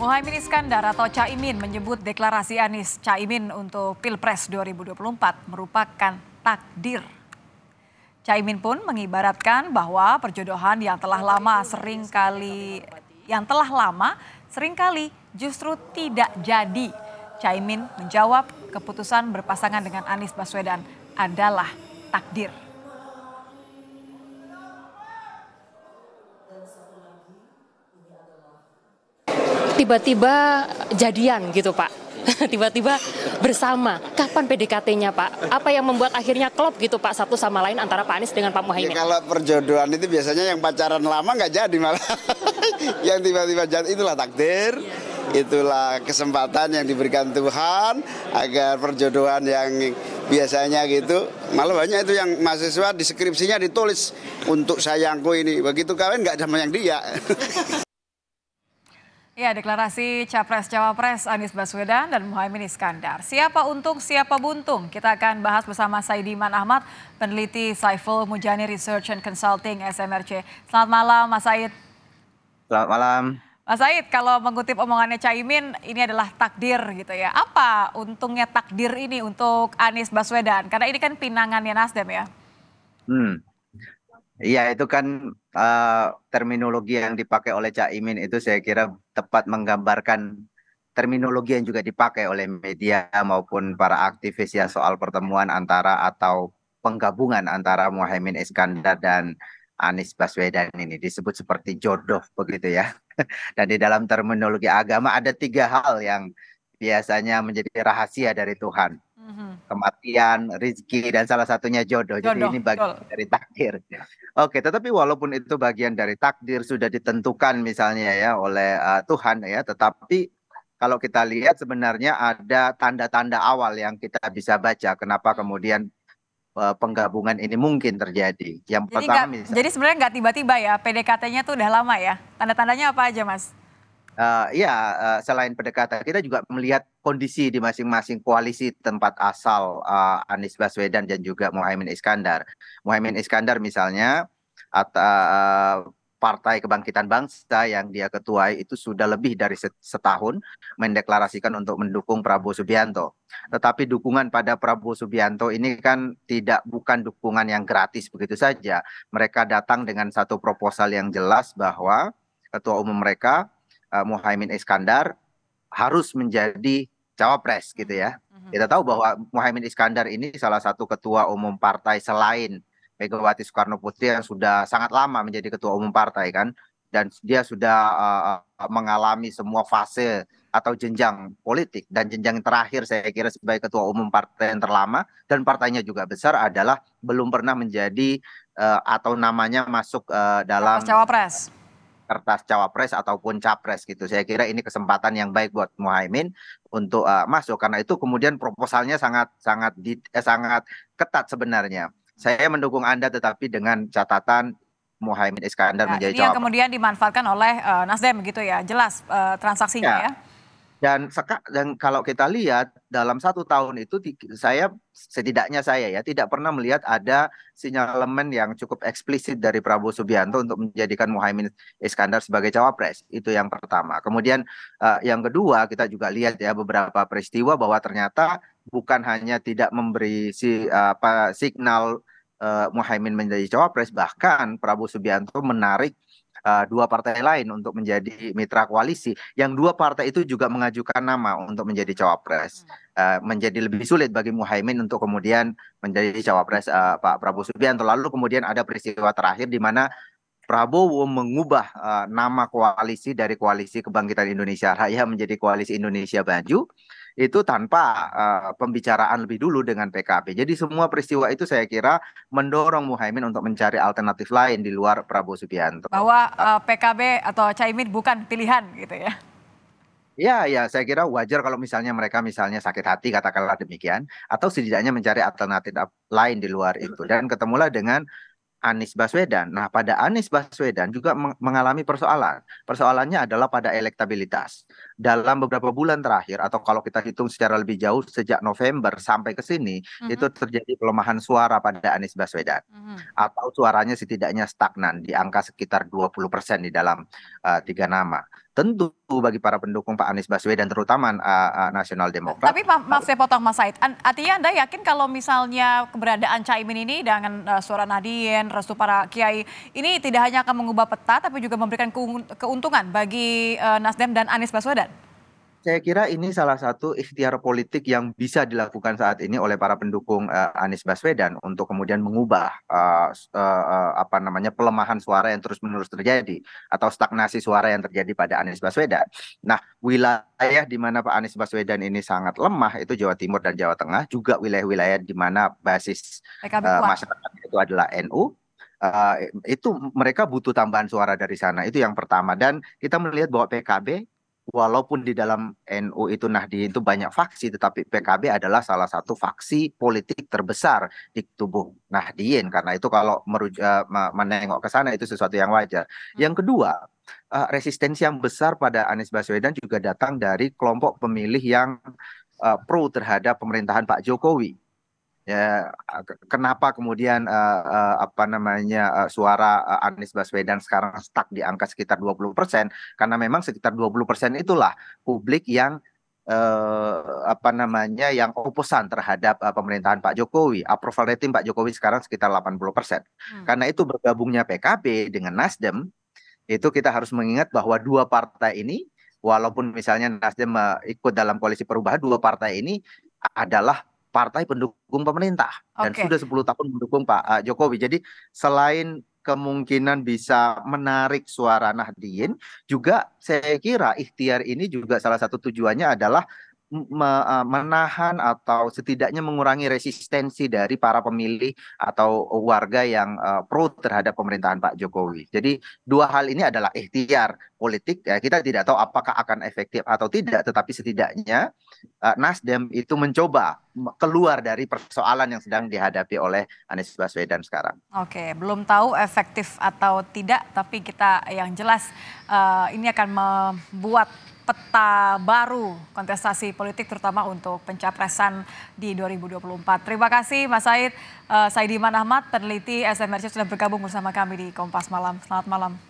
Mohaimin Iskandar atau Caimin menyebut deklarasi Anies Caimin untuk Pilpres 2024 merupakan takdir. Caimin pun mengibaratkan bahwa perjodohan yang telah lama seringkali yang telah lama seringkali justru tidak jadi. Caimin menjawab keputusan berpasangan dengan Anies Baswedan adalah takdir. tiba-tiba jadian gitu Pak? Tiba-tiba bersama. Kapan PDKT-nya Pak? Apa yang membuat akhirnya klop gitu Pak satu sama lain antara Pak Anies dengan Pak Muhaimin? Ya, kalau perjodohan itu biasanya yang pacaran lama nggak jadi malah. yang tiba-tiba jadi itulah takdir. Itulah kesempatan yang diberikan Tuhan agar perjodohan yang biasanya gitu malah banyak itu yang mahasiswa di skripsinya ditulis untuk sayangku ini begitu kawin nggak sama yang dia Ya, deklarasi Capres-Cawapres Anies Baswedan dan Muhaimin Iskandar. Siapa untung, siapa buntung? Kita akan bahas bersama Saidiman Ahmad, peneliti Saiful Mujani Research and Consulting SMRC. Selamat malam, Mas Said. Selamat malam. Mas Said, kalau mengutip omongannya Caimin, ini adalah takdir gitu ya. Apa untungnya takdir ini untuk Anies Baswedan? Karena ini kan pinangannya Nasdem ya. Hmm, Iya itu kan uh, terminologi yang dipakai oleh Caimin itu saya kira tepat menggambarkan terminologi yang juga dipakai oleh media maupun para aktivis ya soal pertemuan antara atau penggabungan antara Muhammad Iskandar dan Anies Baswedan ini disebut seperti jodoh begitu ya. Dan di dalam terminologi agama ada tiga hal yang biasanya menjadi rahasia dari Tuhan hmm kematian, rezeki dan salah satunya jodoh. jodoh Jadi ini bagian Betul. dari takdir. Oke, tetapi walaupun itu bagian dari takdir sudah ditentukan misalnya ya oleh uh, Tuhan ya, tetapi kalau kita lihat sebenarnya ada tanda-tanda awal yang kita bisa baca kenapa mm-hmm. kemudian eh, penggabungan ini mungkin terjadi. Yang jadi pertama gak, misalnya, Jadi sebenarnya nggak tiba-tiba ya PDKT-nya tuh udah lama ya. Tanda-tandanya apa aja, Mas? uh, ya uh, selain pendekatan kita juga melihat kondisi di masing-masing koalisi tempat asal uh, Anies Baswedan dan juga Muhaymin Iskandar. Muhaymin Iskandar misalnya atau uh, Partai Kebangkitan Bangsa yang dia ketuai itu sudah lebih dari setahun mendeklarasikan untuk mendukung Prabowo Subianto. Tetapi dukungan pada Prabowo Subianto ini kan tidak bukan dukungan yang gratis begitu saja. Mereka datang dengan satu proposal yang jelas bahwa ketua umum mereka uh, eh, Muhaimin Iskandar harus menjadi cawapres hmm. gitu ya. Hmm. Kita tahu bahwa Muhaimin Iskandar ini salah satu ketua umum partai selain Megawati Soekarno Putri yang sudah sangat lama menjadi ketua umum partai kan dan dia sudah uh, mengalami semua fase atau jenjang politik dan jenjang terakhir saya kira sebagai ketua umum partai yang terlama dan partainya juga besar adalah belum pernah menjadi uh, atau namanya masuk uh, dalam cawapres kertas cawapres ataupun capres gitu. Saya kira ini kesempatan yang baik buat Muhaimin untuk uh, masuk karena itu kemudian proposalnya sangat sangat di, eh, sangat ketat sebenarnya. Saya mendukung Anda tetapi dengan catatan Muhaimin Iskandar nah, menjadi ini cawapres. Ini yang kemudian dimanfaatkan oleh uh, Nasdem gitu ya. Jelas uh, transaksinya ya. ya. Dan seka, dan kalau kita lihat dalam satu tahun itu saya setidaknya saya ya tidak pernah melihat ada sinyalemen yang cukup eksplisit dari Prabowo Subianto untuk menjadikan Muhaimin Iskandar sebagai cawapres. Itu yang pertama. Kemudian uh, yang kedua kita juga lihat ya beberapa peristiwa bahwa ternyata bukan hanya tidak memberi si apa signal uh, eh, Muhaimin menjadi cawapres bahkan Prabowo Subianto menarik Eh, dua partai lain untuk menjadi mitra koalisi yang dua partai itu juga mengajukan nama untuk menjadi cawapres uh, menjadi lebih sulit bagi Muhaimin untuk kemudian menjadi cawapres uh, Pak Prabowo Subianto lalu kemudian ada peristiwa terakhir di mana Prabowo mengubah uh, nama koalisi dari koalisi Kebangkitan Indonesia Raya menjadi koalisi Indonesia Maju itu tanpa uh, pembicaraan lebih dulu dengan PKB. Jadi semua peristiwa itu saya kira mendorong Muhaimin untuk mencari alternatif lain di luar Prabowo Subianto. Bahwa uh, eh, PKB atau Caimin bukan pilihan gitu ya. Ya, ya, saya kira wajar kalau misalnya mereka misalnya sakit hati katakanlah demikian, atau setidaknya mencari alternatif lain di luar itu. Dan ketemulah dengan Anies Baswedan. Nah, pada Anies Baswedan juga mengalami persoalan. Persoalannya adalah pada elektabilitas dalam beberapa bulan terakhir atau kalau kita hitung secara lebih jauh sejak November sampai ke sini mm-hmm. itu terjadi pelemahan suara pada Anies Baswedan mm-hmm. atau suaranya setidaknya stagnan di angka sekitar 20% di dalam uh, tiga nama. Tentu bagi para pendukung Pak Anies Baswedan terutama uh, uh, Nasional Demokrat. Tapi ma maaf saya potong Mas Said. An artinya Anda yakin kalau misalnya keberadaan Caimin ini dengan uh, suara Nadien, restu para kiai ini tidak hanya akan mengubah peta tapi juga memberikan keuntungan bagi uh, Nasdem dan Anies Baswedan? saya kira ini salah satu ikhtiar politik yang bisa dilakukan saat ini oleh para pendukung uh, Anies Baswedan untuk kemudian mengubah uh, uh, apa namanya pelemahan suara yang terus-menerus terjadi atau stagnasi suara yang terjadi pada Anies Baswedan. Nah, wilayah di mana Pak Anies Baswedan ini sangat lemah itu Jawa Timur dan Jawa Tengah, juga wilayah-wilayah di mana basis uh, masyarakat itu adalah NU, uh, itu mereka butuh tambahan suara dari sana. Itu yang pertama. Dan kita melihat bahwa PKB walaupun di dalam NU itu Nahdien itu banyak faksi, tetapi PKB adalah salah satu faksi politik terbesar di tubuh Nahdien. Karena itu kalau meruja, eh, menengok ke sana itu sesuatu yang wajar. Hmm. Yang kedua, eh, resistensi yang besar pada Anies Baswedan juga datang dari kelompok pemilih yang eh, pro terhadap pemerintahan Pak Jokowi ya kenapa kemudian uh, uh, apa namanya uh, suara uh, Anies Baswedan sekarang stuck di angka sekitar 20% karena memang sekitar 20% itulah publik yang uh, apa namanya yang oposan terhadap uh, pemerintahan Pak Jokowi. Approval rating Pak Jokowi sekarang sekitar 80 persen. Hmm. Karena itu bergabungnya PKB dengan Nasdem itu kita harus mengingat bahwa dua partai ini walaupun misalnya Nasdem uh, ikut dalam koalisi perubahan dua partai ini adalah partai pendukung pemerintah okay. dan sudah 10 tahun mendukung Pak uh, Jokowi. Jadi selain kemungkinan bisa menarik suara Nahdien, juga saya kira ikhtiar ini juga salah satu tujuannya adalah E, menahan atau setidaknya mengurangi resistensi dari para pemilih atau warga yang uh, pro terhadap pemerintahan Pak Jokowi. Jadi dua hal ini adalah ikhtiar politik. Ya, kita tidak tahu apakah akan efektif atau tidak, tetapi setidaknya e, Nasdem itu mencoba keluar dari persoalan yang sedang dihadapi oleh Anies Baswedan sekarang. Oke, belum tahu efektif atau tidak, tapi kita yang jelas ini akan membuat peta baru kontestasi politik terutama untuk pencapresan di 2024. Terima kasih Mas Said, uh, eh, Saidiman Ahmad, peneliti SMRC sudah bergabung bersama kami di Kompas Malam. Selamat malam.